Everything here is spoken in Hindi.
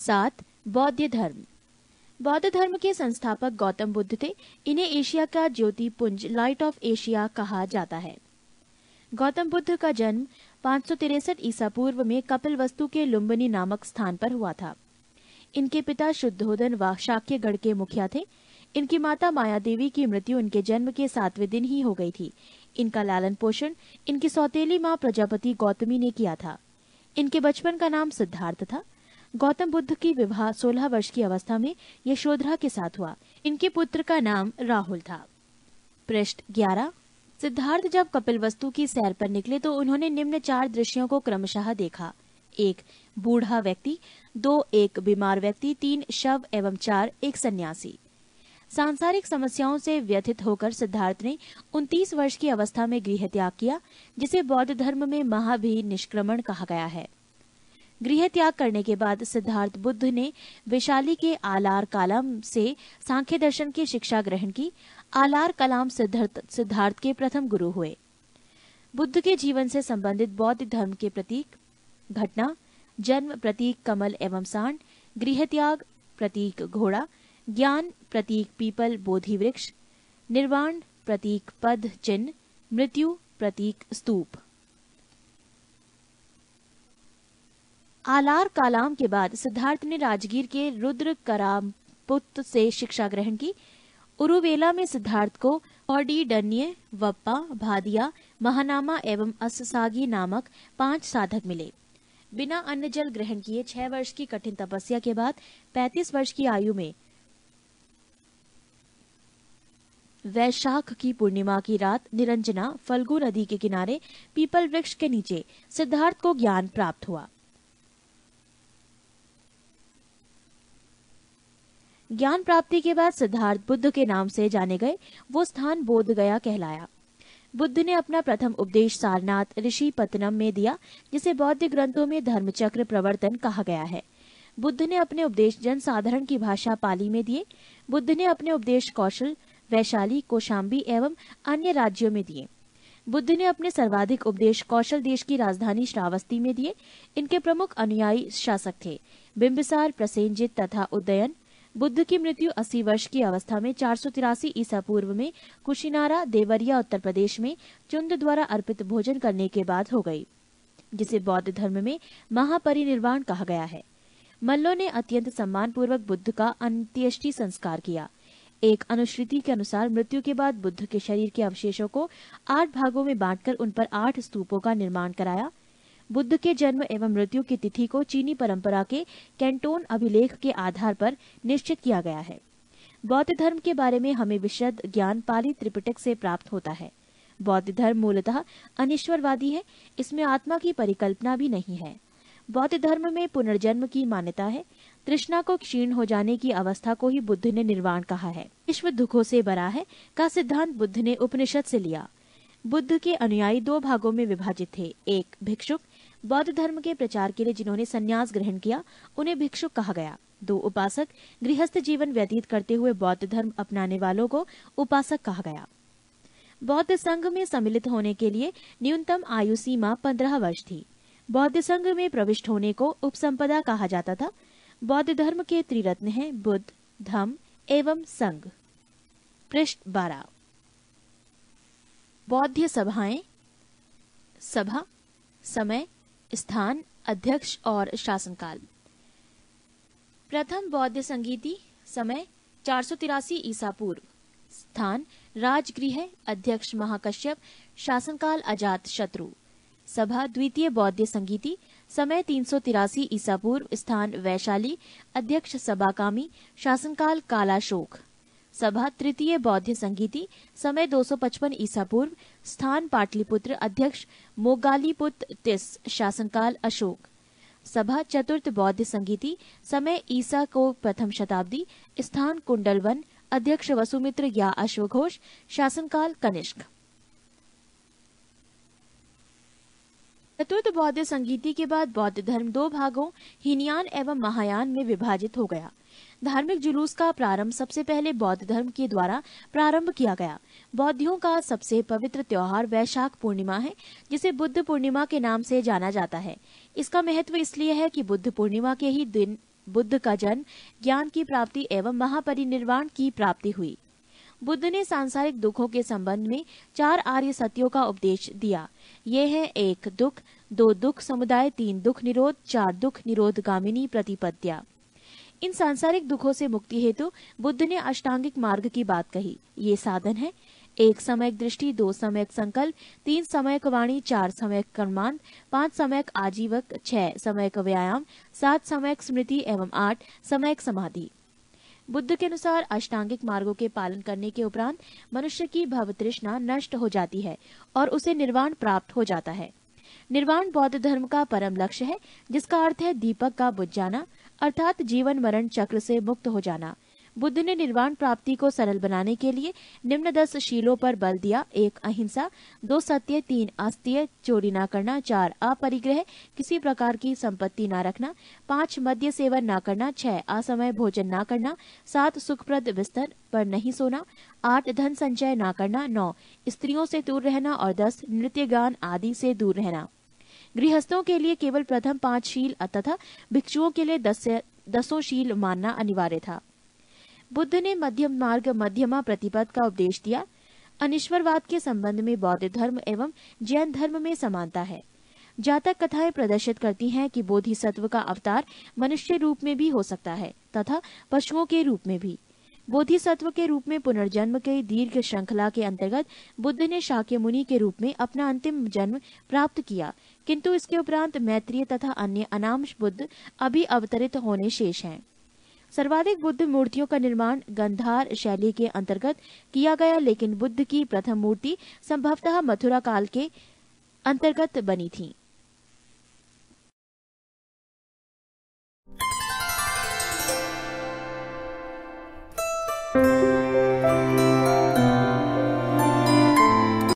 सात बौद्ध धर्म बौद्ध धर्म के संस्थापक गौतम बुद्ध थे इन्हें एशिया का ज्योति पुंज लाइट ऑफ एशिया कहा जाता है गौतम बुद्ध का जन्म पांच ईसा पूर्व में कपिल वस्तु के लुम्बनी नामक स्थान पर हुआ था इनके पिता शुद्धोधन व शाक्यगढ़ के मुखिया थे इनकी माता माया देवी की मृत्यु इनके जन्म के सातवें दिन ही हो गई थी इनका लालन पोषण इनकी सौतेली माँ प्रजापति गौतमी ने किया था इनके बचपन का नाम सिद्धार्थ था गौतम बुद्ध की विवाह 16 वर्ष की अवस्था में यशोधरा के साथ हुआ इनके पुत्र का नाम राहुल था पृष्ठ 11 सिद्धार्थ जब कपिलवस्तु की सैर पर निकले तो उन्होंने निम्न चार दृश्यों को क्रमशः देखा एक बूढ़ा व्यक्ति दो एक बीमार व्यक्ति तीन शव एवं चार एक सन्यासी सांसारिक समस्याओं से व्यथित होकर सिद्धार्थ ने 29 वर्ष की अवस्था में गृह त्याग किया जिसे बौद्ध धर्म में महाभी निष्क्रमण कहा गया है गृह त्याग करने के बाद सिद्धार्थ बुद्ध ने विशाली के आलार कलाम से सांख्य दर्शन की शिक्षा ग्रहण की आलार कलाम सिद्धार्थ सिद्धार्थ के प्रथम गुरु हुए बुद्ध के जीवन से संबंधित बौद्ध धर्म के प्रतीक घटना जन्म प्रतीक कमल एवं सांड गृह त्याग प्रतीक घोड़ा ज्ञान प्रतीक पीपल बोधि वृक्ष निर्वाण प्रतीक पद चिन्ह मृत्यु प्रतीक स्तूप आलार कालाम के बाद सिद्धार्थ ने राजगीर के रुद्र कराम पुत्र से शिक्षा ग्रहण की उरुवेला में सिद्धार्थ को ऑडी डन्य वप्पा भादिया महानामा एवं अससागी नामक पांच साधक मिले बिना अन्न जल ग्रहण किए छह वर्ष की कठिन तपस्या के बाद पैंतीस वर्ष की आयु में वैशाख की पूर्णिमा की रात निरंजना फल्गु नदी के किनारे पीपल वृक्ष के नीचे सिद्धार्थ को ज्ञान प्राप्त हुआ ज्ञान प्राप्ति के बाद सिद्धार्थ बुद्ध के नाम से जाने गए वो स्थान गया कहलाया बुद्ध ने अपना प्रथम उपदेश सारनाथ ऋषि पतनम में दिया जिसे बौद्ध ग्रंथों में धर्मचक्र प्रवर्तन कहा गया है बुद्ध ने अपने उपदेश जन साधारण की भाषा पाली में दिए बुद्ध ने अपने उपदेश कौशल वैशाली कोशाम्बी एवं अन्य राज्यों में दिए बुद्ध ने अपने सर्वाधिक उपदेश कौशल देश की राजधानी श्रावस्ती में दिए इनके प्रमुख अनुयायी शासक थे बिंबिसार प्रसेंजित तथा उदयन बुद्ध की मृत्यु 80 वर्ष की अवस्था में चार सौ तिरासी ईसा पूर्व में कुशीनारा देवरिया उत्तर प्रदेश में चुंद द्वारा अर्पित भोजन करने के बाद हो गई जिसे बौद्ध धर्म में महापरिनिर्वाण कहा गया है मल्लो ने अत्यंत सम्मान पूर्वक बुद्ध का अंत्येष्टि संस्कार किया एक अनुश्रुति के अनुसार मृत्यु के बाद बुद्ध के शरीर के अवशेषों को आठ भागों में बांटकर उन पर आठ स्तूपों का निर्माण कराया बुद्ध के जन्म एवं मृत्यु की तिथि को चीनी परंपरा के कैंटोन अभिलेख के आधार पर निश्चित किया गया है बौद्ध धर्म के बारे में हमें विशद ज्ञान पाली त्रिपिटक से प्राप्त होता है बौद्ध धर्म मूलतः अनिश्वरवादी है इसमें आत्मा की परिकल्पना भी नहीं है बौद्ध धर्म में पुनर्जन्म की मान्यता है तृष्णा को क्षीण हो जाने की अवस्था को ही बुद्ध ने निर्वाण कहा है विश्व दुखों से बरा है का सिद्धांत बुद्ध ने उपनिषद से लिया बुद्ध के अनुयायी दो भागों में विभाजित थे एक भिक्षुक बौद्ध धर्म के प्रचार के लिए जिन्होंने संन्यास ग्रहण किया उन्हें भिक्षुक कहा गया दो उपासक गृहस्थ जीवन व्यतीत करते हुए बौद्ध धर्म अपनाने वालों को उपासक कहा गया बौद्ध संघ में सम्मिलित होने के लिए न्यूनतम आयु सीमा पंद्रह वर्ष थी बौद्ध संघ में प्रविष्ट होने को उपसंपदा कहा जाता था बौद्ध धर्म के त्रिरत्न हैं बुद्ध धम एवं संघ पृष्ठ बारह बौद्ध सभाएं सभा समय स्थान अध्यक्ष और शासनकाल प्रथम बौद्ध संगीति समय चार सौ तिरासी ईसा पूर्व स्थान राजगृह अध्यक्ष महाकश्यप शासनकाल अजात शत्रु सभा द्वितीय बौद्ध संगीति समय तीन सौ तिरासी ईसा पूर्व स्थान वैशाली अध्यक्ष सभाकामी शासनकाल कालाशोक सभा तृतीय बौद्ध संगीति समय 255 ईसा पूर्व स्थान पाटलिपुत्र अध्यक्ष मोगालीपुत्र तिस शासनकाल अशोक सभा चतुर्थ बौद्ध संगीति समय ईसा को प्रथम शताब्दी स्थान कुंडलवन अध्यक्ष वसुमित्र या अश्वघोष शासनकाल कनिष्क चतुर्थ तो बौद्ध संगीति के बाद बौद्ध धर्म दो भागों हिनयान एवं महायान में विभाजित हो गया धार्मिक जुलूस का प्रारंभ सबसे पहले बौद्ध धर्म के द्वारा प्रारंभ किया गया बौद्धियों का सबसे पवित्र त्योहार वैशाख पूर्णिमा है जिसे बुद्ध पूर्णिमा के नाम से जाना जाता है इसका महत्व इसलिए है कि बुद्ध पूर्णिमा के ही दिन बुद्ध का जन्म ज्ञान की प्राप्ति एवं महापरिनिर्वाण की प्राप्ति हुई बुद्ध ने सांसारिक दुखों के संबंध में चार आर्य सत्यों का उपदेश दिया ये है एक दुख दो दुख समुदाय तीन दुख निरोध चार दुख निरोध गामिनी प्रतिपद्या इन सांसारिक दुखों से मुक्ति हेतु बुद्ध ने अष्टांगिक मार्ग की बात कही ये साधन है एक समय दृष्टि दो समय संकल्प तीन समय वाणी चार समय कर्मान पांच समय आजीवक छह समय व्यायाम सात समय स्मृति एवं आठ समय समाधि बुद्ध के अनुसार अष्टांगिक मार्गों के पालन करने के उपरांत मनुष्य की भवतृष्णा नष्ट हो जाती है और उसे निर्वाण प्राप्त हो जाता है निर्वाण बौद्ध धर्म का परम लक्ष्य है जिसका अर्थ है दीपक का बुझ जाना अर्थात जीवन मरण चक्र से मुक्त हो जाना बुद्ध ने निर्वाण प्राप्ति को सरल बनाने के लिए निम्न दस शीलों पर बल दिया एक अहिंसा दो सत्य तीन अस्त्य चोरी न करना चार अपरिग्रह किसी प्रकार की संपत्ति न रखना पांच मद्य सेवन न करना छह असमय भोजन न करना सात सुखप्रद बिस्तर पर नहीं सोना आठ धन संचय न करना नौ स्त्रियों से दूर रहना और दस नृत्य गान आदि से दूर रहना गृहस्थों के लिए केवल प्रथम पांच शील तथा भिक्षुओं के लिए दस दसों शील मानना अनिवार्य था बुद्ध ने मध्यम मार्ग मध्यमा प्रतिपद का उपदेश दिया अनिश्वरवाद के संबंध में बौद्ध धर्म एवं जैन धर्म में समानता है जातक कथाएं प्रदर्शित करती हैं कि बोधिसत्व का अवतार मनुष्य रूप में भी हो सकता है तथा पशुओं के रूप में भी बोधिसत्व के रूप में पुनर्जन्म के दीर्घ श्रृंखला के अंतर्गत बुद्ध ने शाक्य मुनि के रूप में अपना अंतिम जन्म प्राप्त किया किंतु इसके उपरांत मैत्रीय तथा अन्य अनाम बुद्ध अभी अवतरित होने शेष हैं सर्वाधिक बुद्ध मूर्तियों का निर्माण गंधार शैली के अंतर्गत किया गया लेकिन बुद्ध की प्रथम मूर्ति संभवतः मथुरा काल के अंतर्गत बनी थी